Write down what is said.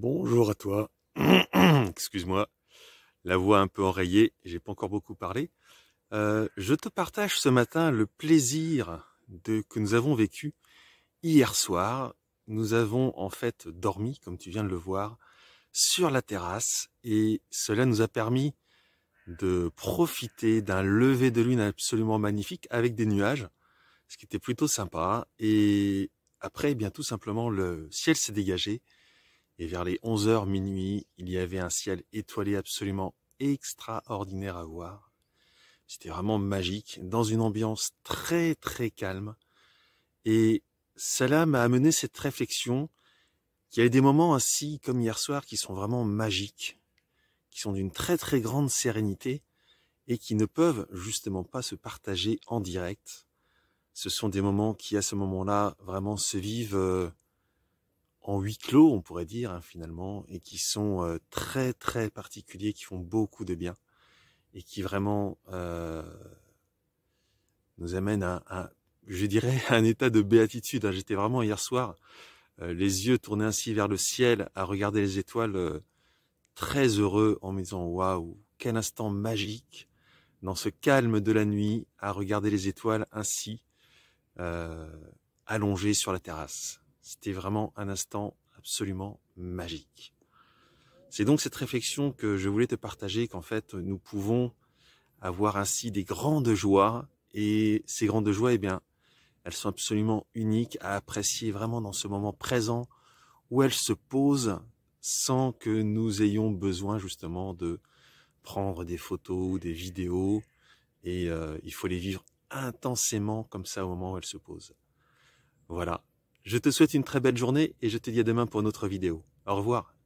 Bonjour à toi. Excuse-moi, la voix un peu enrayée, j'ai pas encore beaucoup parlé. Euh, je te partage ce matin le plaisir de, que nous avons vécu hier soir. Nous avons en fait dormi, comme tu viens de le voir, sur la terrasse et cela nous a permis de profiter d'un lever de lune absolument magnifique avec des nuages, ce qui était plutôt sympa. Et après, eh bien tout simplement, le ciel s'est dégagé et vers les 11h minuit, il y avait un ciel étoilé absolument extraordinaire à voir. C'était vraiment magique, dans une ambiance très très calme. Et cela m'a amené cette réflexion qu'il y a des moments ainsi comme hier soir qui sont vraiment magiques, qui sont d'une très très grande sérénité et qui ne peuvent justement pas se partager en direct. Ce sont des moments qui à ce moment-là vraiment se vivent euh, en huis clos, on pourrait dire hein, finalement, et qui sont très très particuliers, qui font beaucoup de bien et qui vraiment nous amènent à, je dirais, à un état de béatitude. Hein. J'étais vraiment hier soir, les yeux tournés ainsi vers le ciel, à regarder les étoiles, très heureux en me disant waouh, quel instant magique dans ce calme de la nuit, à regarder les étoiles ainsi allongées sur la terrasse. C'était vraiment un instant absolument magique. C'est donc cette réflexion que je voulais te partager qu'en fait nous pouvons avoir ainsi des grandes joies et ces grandes joies, eh bien, elles sont absolument uniques à apprécier vraiment dans ce moment présent où elles se posent sans que nous ayons besoin justement de prendre des photos ou des vidéos et euh, il faut les vivre intensément comme ça au moment où elles se posent. Voilà, je te souhaite une très belle journée et je te dis à demain pour une autre vidéo. Au revoir.